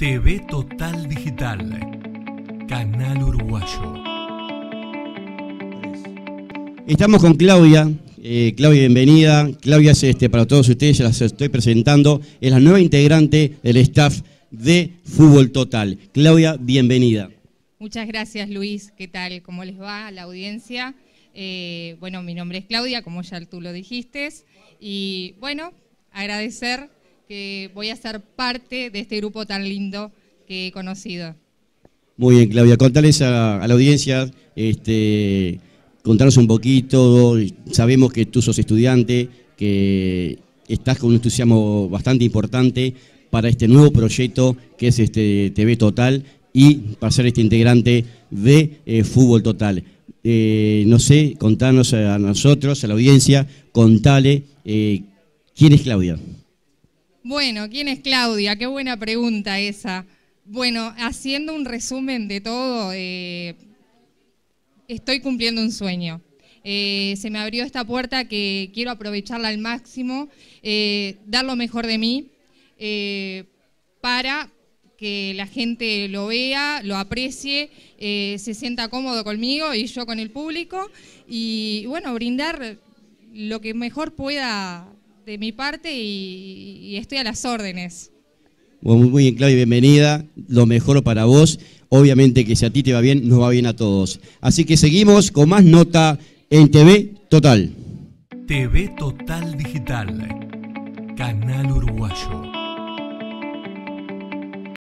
TV Total Digital, Canal Uruguayo. Estamos con Claudia. Eh, Claudia, bienvenida. Claudia es este, para todos ustedes, ya las estoy presentando, es la nueva integrante del staff de Fútbol Total. Claudia, bienvenida. Muchas gracias, Luis. ¿Qué tal? ¿Cómo les va a la audiencia? Eh, bueno, mi nombre es Claudia, como ya tú lo dijiste. Y bueno, agradecer que voy a ser parte de este grupo tan lindo que he conocido. Muy bien, Claudia, contales a, la audiencia, este, contanos un poquito, sabemos que tú sos estudiante, que estás con un entusiasmo bastante importante para este nuevo proyecto que es este TV Total y para ser este integrante de eh, Fútbol Total. Eh, no sé, contanos a nosotros, a la audiencia, contale eh, quién es Claudia. Bueno, ¿quién es Claudia? Qué buena pregunta esa. Bueno, haciendo un resumen de todo, eh, estoy cumpliendo un sueño. Eh, se me abrió esta puerta que quiero aprovecharla al máximo, eh, dar lo mejor de mí para que la gente lo vea, lo aprecie, se sienta cómodo conmigo y yo con el público y bueno, brindar lo que mejor pueda de mi parte y, estoy a las órdenes. muy bien, Claudia, bienvenida. Lo mejor para vos. Obviamente que si a ti te va bien, nos va bien a todos. Así que seguimos con más nota en TV Total. TV Total Digital, Canal Uruguayo.